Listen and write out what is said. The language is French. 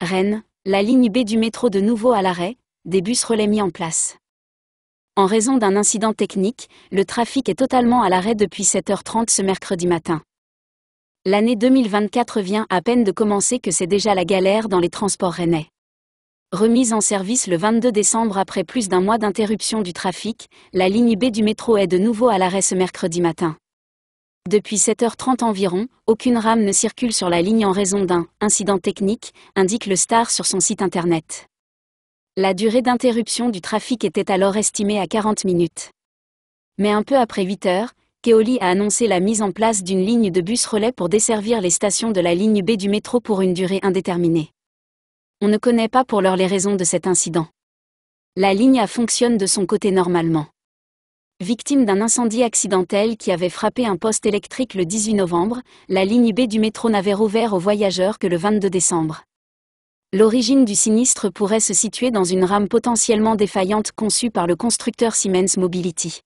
Rennes, la ligne B du métro de nouveau à l'arrêt, des bus relais mis en place. En raison d'un incident technique, le trafic est totalement à l'arrêt depuis 7h30 ce mercredi matin. L'année 2024 vient à peine de commencer que c'est déjà la galère dans les transports rennais. Remise en service le 22 décembre après plus d'un mois d'interruption du trafic, la ligne B du métro est de nouveau à l'arrêt ce mercredi matin. Depuis 7h30 environ, aucune rame ne circule sur la ligne en raison d'un incident technique, indique le Star sur son site internet. La durée d'interruption du trafic était alors estimée à 40 minutes. Mais un peu après 8 h Keoli a annoncé la mise en place d'une ligne de bus relais pour desservir les stations de la ligne B du métro pour une durée indéterminée. On ne connaît pas pour l'heure les raisons de cet incident. La ligne A fonctionne de son côté normalement. Victime d'un incendie accidentel qui avait frappé un poste électrique le 18 novembre, la ligne B du métro n'avait rouvert aux voyageurs que le 22 décembre. L'origine du sinistre pourrait se situer dans une rame potentiellement défaillante conçue par le constructeur Siemens Mobility.